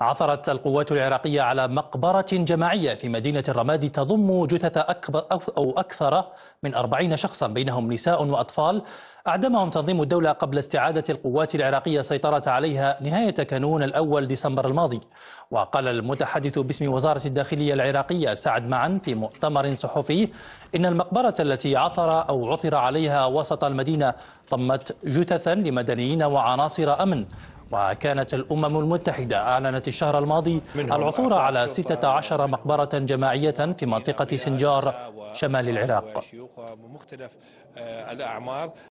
عثرت القوات العراقية على مقبرة جماعية في مدينة الرماد تضم جثث أكبر أو أكثر من أربعين شخصا بينهم نساء وأطفال أعدمهم تنظيم الدولة قبل استعادة القوات العراقية سيطرة عليها نهاية كانون الأول ديسمبر الماضي وقال المتحدث باسم وزارة الداخلية العراقية سعد معا في مؤتمر صحفي إن المقبرة التي عثر أو عثر عليها وسط المدينة ضمت جثثا لمدنيين وعناصر أمن وكانت الأمم المتحدة أعلنت الشهر الماضي العثور على 16 مقبرة جماعية في منطقة سنجار شمال العراق